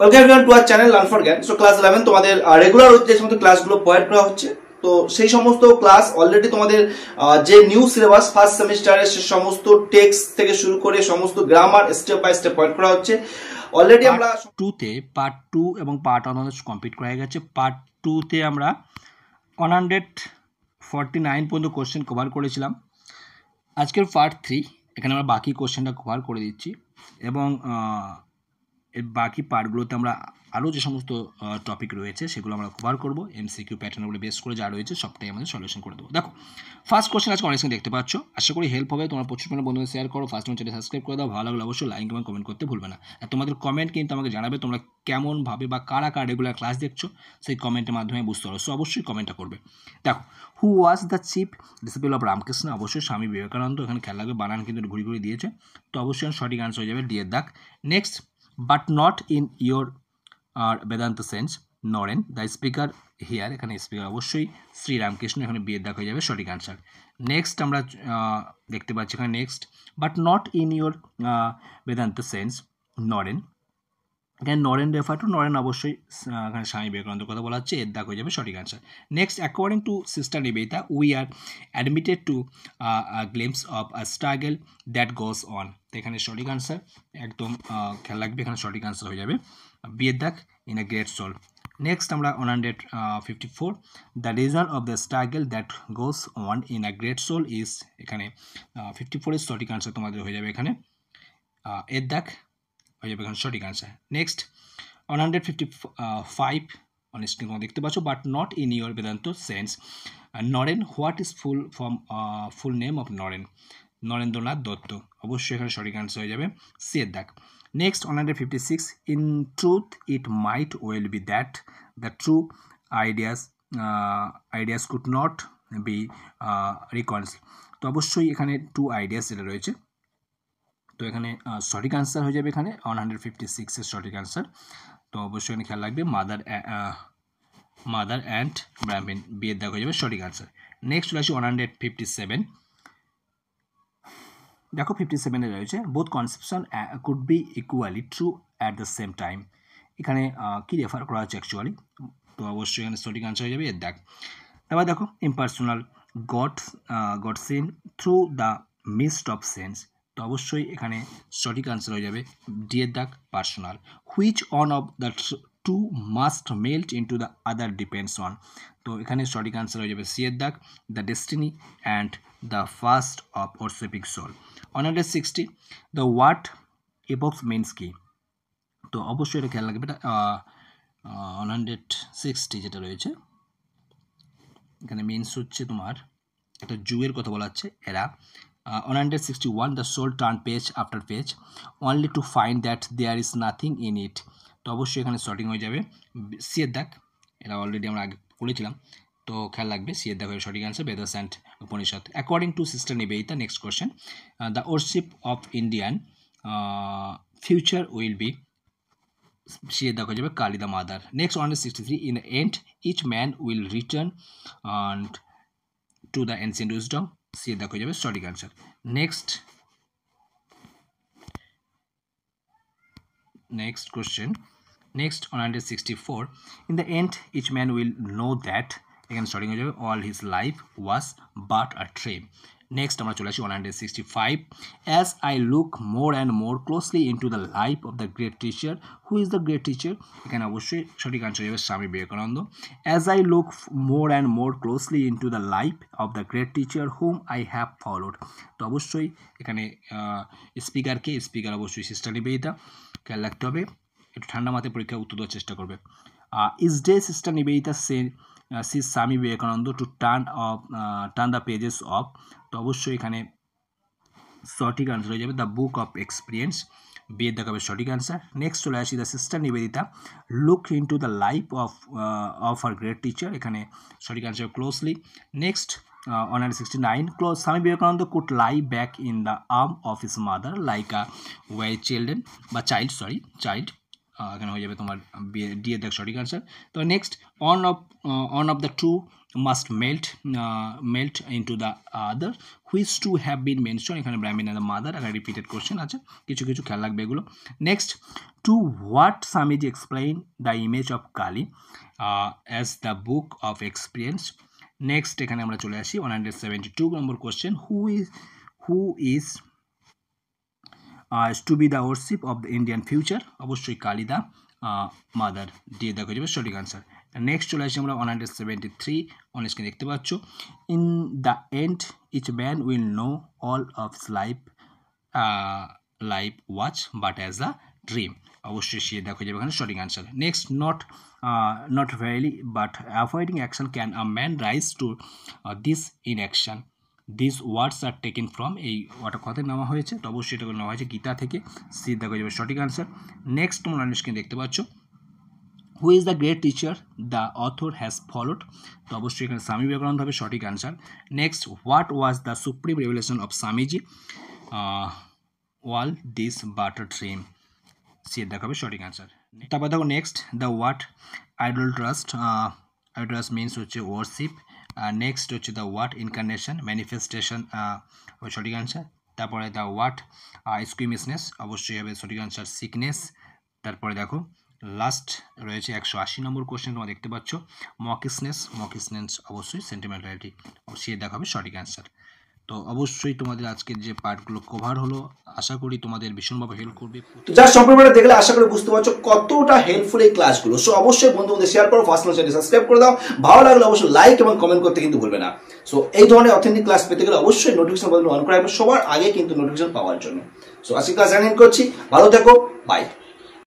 welcome everyone to our channel learn for Gyan so class eleven তোমাদের regular uh, যে সমস্ত ক্লাসগুলো প্রোভাইড করা হচ্ছে তো সেই সমস্ত ক্লাস অলরেডি তোমাদের uh, যে নিউ সিলেবাস ফার্স্ট সেমিস্টারের সে সমস্ত টেক্সট থেকে শুরু করে সমস্ত grammar step by step point করা হচ্ছে অলরেডি আমরা টুতে পার্ট টু এবং পার্ট ওয়ান আমাদের কমপ্লিট করা হয়ে গেছে পার্ট টুতে আমরা ওয়ান হান্ড্রেড ফর্টি নাইন পর্যন্ত কোশ্চেন কভার করেছিলাম আজকের পার্ট থ্রি এখানে আমরা বাকি কোশ্চেনটা কভার করে দিচ্ছি এবং এর বাকি পার্টগুলোতে আমরা আরও যে সমস্ত টপিক রয়েছে সেগুলো আমরা কভার করবো এমসিকিউ প্যাটার্নগুলো বেস করে যা রয়েছে সবটাই আমাদের সলিউশন করে দেবো দেখো ফার্স্ট কোশ্চেন আজকে অনেক সময় দেখতে পাচ্ছ আশা করি হেল্প হবে তোমার প্রচুর পরিমাণে বন্ধুদের শেয়ার করো ফার্স্ট চ্যানেল সাবস্ক্রাইব করে দাও ভালো লাগলে অবশ্যই লাইক এবং কমেন্ট করতে ভুলবে না আর তোমাদের কমেন্ট কিন্তু আমাকে জানাবে তোমরা কেমনভাবে বা কারা কারা রেগুলার ক্লাস দেখছো সেই কমেন্টের মাধ্যমে বুঝতে পারো সো অবশ্যই কমেন্টটা করবে দেখো who was the chief discipline of Ramakrishna অবশ্যই স্বামী বিবেকানন্দ এখানে খেয়াল লাগবে বানান কিন্তু ঘুরি ঘুরি দিয়েছে তো অবশ্যই সঠিক আনসার হয়ে যাবে ডিয়ের দাগ next but not in your আর Vedanta sense Naren the speaker here এখানে স্পিকার অবশ্যই শ্রীরামকৃষ্ণ এখানে বিয়ের ডাক হয়ে যাবে সঠিক আনসার নেক্সট আমরা দেখতে পাচ্ছি এখানে next but not in your Vedanta sense Naren এখানে নরেন রেফার টু নরেন অবশ্যই এখানে স্বামী বিবেকানন্দের কথা বলা হচ্ছে এর দাগ হয়ে যাবে সঠিক answer next according to sister Nivedita we are admitted to glimpse of a struggle that goes on এখানে সঠিক আনসার একদম খেয়াল রাখবে এখানে সঠিক আনসার হয়ে যাবে বিয়ের দাগ in a great soul next আমরা one hundred fifty four the reason of the struggle that goes on in a great soul is এখানে ফিফটি ফোরের সঠিক আনসার তোমাদের হয়ে যাবে এখানে এর দাগ হয়ে যাবে এখানে সঠিক answer next one hundred fifty five on তোমরা দেখতে পাচ্ছ but not in your Vedanta sense Naren what is full from full name of Naren Narendranath Datta অবশ্যই এখানে সঠিক অ্যান্সার হয়ে যাবে সিয়ের দাগ next one hundred fifty six in truth it might well be that the true ideas ideas could not be reconciled তো অবশ্যই এখানে টু আইডিয়াস যেটা রয়েছে তো এখানে uh, সঠিক অ্যান্সার হয়ে যাবে এখানে ওয়ান হান্ড্রেড ফিফটি সিক্সের সঠিক অ্যান্সার তো অবশ্যই এখানে খেয়াল রাখবে মাদার মাদার অ্যান্ড ব্রাহ্মিন বিয়ের দাগ হয়ে যাবে সঠিক আনসার নেক্সট চলে আসি ওয়ান হান্ড্রেড ফিফটি সেভেন দেখো ফিফটি সেভেনে রয়েছে both conception could be equally true at the same time এখানে uh, কি রেফার করা হচ্ছে অ্যাকচুয়ালি তো অবশ্যই এখানে সঠিক আনসার হয়ে যাবে এর দেখ তারপর দেখো impersonal God God seen through the mist of sense তো অবশ্যই এখানে সঠিক আনসার হয়ে যাবে ডিয়ের দাগ personal which one of the two must melt into the other depends on তো এখানে সঠিক আনসার হয়ে যাবে সিয়ের দাগ the destiny and the first of ওরসেপিক soul one hundred sixty the what epochs means কি তো অবশ্যই এটা খেয়াল রাখবে এটা ওয়ান সিক্সটি যেটা রয়েছে এখানে মিনস হচ্ছে তোমার একটা জুয়ের কথা বলা হচ্ছে এরা one hundred sixty one the soul turn page after page only to find that there is nothing in it তো অবশ্যই এখানে শর্টিং হয়ে যাবে সিয়ের দেখ এরা অলরেডি আমরা আগে করেছিলাম তো খেয়াল লাগবে সিয়ের দাগ হয়ে সঠিক answer Vedas and Upanishad according to sister Nivedita next question the worship of Indian future will be সে দেখা যাবে Kali the mother next one sixty three in end each man will return to the ancient wisdom সে দেখা যাবে সঠিক answer next next question next 164 in the end each man will know that এখানে starting হয়ে যাবে all his life was but a dream next আমরা চলে আসি one hundred sixty five as I look more and more closely into the life of the great teacher who is the great teacher এখানে অবশ্যই সঠিক answer যাবে Swami Vivekananda as I look more and more closely into the life of the great teacher whom I have followed তো অবশ্যই এখানে স্পিকারকে speaker অবশ্যই sister Nivedita খেয়াল রাখতে হবে একটু ঠান্ডা মাথায় পরীক্ষা উত্তর দেওয়ার চেষ্টা করবে ইজ ডে সিস্টার নিবেদিতা সেন Shri Swami Vivekananda to turn of turn the pages of তো অবশ্যই এখানে সঠিক আনসার হয়ে যাবে দ্য বুক অফ এক্সপিরিয়েন্স বিয়ের দেখাবে সঠিক আনসার নেক্সট চলে আসি the sister Nivedita look into the life of of our great teacher এখানে সঠিক answer closely next one hundred sixty nine close Swami Vivekananda could lie back in the arm of his mother like a ওয়াই children বা child sorry child এখানে হয়ে যাবে তোমার D এর দেখ সঠিক আনসার তো next on of on of the two must melt melt into the other which two have been mention এখানে ব্রাহ্মিন দ্য মাদার এখানে রিপিটেড কোশ্চেন আছে কিছু কিছু খেয়াল লাগবে এগুলো next to what Swamiji explain the image of Kali as the book of experience next এখানে আমরা চলে আসি one hundred seventy two number question who is who is to be the worship of the Indian future অবশ্যই কালিদা mother দিয়ে দেখা যাবে সঠিক আনসার নেক্সট চলে আসছি আমরা ওয়ান হান্ড্রেড সেভেন্টি থ্রি অনেস্কে দেখতে পাচ্ছ in the end each man will know all of life life watch but as a dream অবশ্যই সে দেখা যাবে এখানে সঠিক answer next not not valley but avoiding action can a man rise to this in action this words are taken from এই ওয়াটা কথা নেওয়া হয়েছে তো অবশ্যই এটা নেওয়া হয়েছে গীতা থেকে সি দেখা যাবে সঠিক আনসার নেক্সট তোমরা স্ক্রিন দেখতে পাচ্ছ who is the great teacher the author has followed তো অবশ্যই এখানে স্বামী বিবেকানন্দ হবে সঠিক answer next what was the supreme revelation of Swamiji all this but a dream সিদ্ধা দেখাবে সঠিক আনসার তারপর দেখো next the what idol trust idol trust means হচ্ছে ওয়ারশিপ নেক্সট হচ্ছে দ্য ওয়াট ইনকারনেশন ম্যানিফেস্টেশন সঠিক অ্যান্সার তারপরে দ্য ওয়াট স্কুইমিসনেস অবশ্যই হবে সঠিক অ্যান্সার সিকনেস তারপরে দেখো লাস্ট রয়েছে একশো আশি নম্বর কোশ্চেন তোমরা দেখতে পাচ্ছ মকিসনেস মকিসনেস অবশ্যই সেন্টিমেন্টালিটি অবশ্যই দেখাবে সঠিক অ্যান্সার তো অবশ্যই তোমাদের আজকের যে পার্টগুলো কভার হলো আশা করি তোমাদের ভীষণভাবে হেল্প করবে তো যা সম্পর্কে দেখলে আশা করি বুঝতে পারছো কতটা হেল্পফুল এই ক্লাসগুলো সো অবশ্যই বন্ধু বন্ধু শেয়ার করো ফার্স্ট চ্যানেল সাবস্ক্রাইব করে দাও ভালো লাগলে অবশ্যই লাইক এবং কমেন্ট করতে কিন্তু ভুলবে না সো এই ধরনের অথেন্টিক ক্লাস পেতে গেলে অবশ্যই নোটিফিকেশন বাটন অন করা হবে সবার আগে কিন্তু নোটিফিকেশন পাওয়ার জন্য সো আজকে ক্লাস এন্ড করছি ভালো থেকো বাই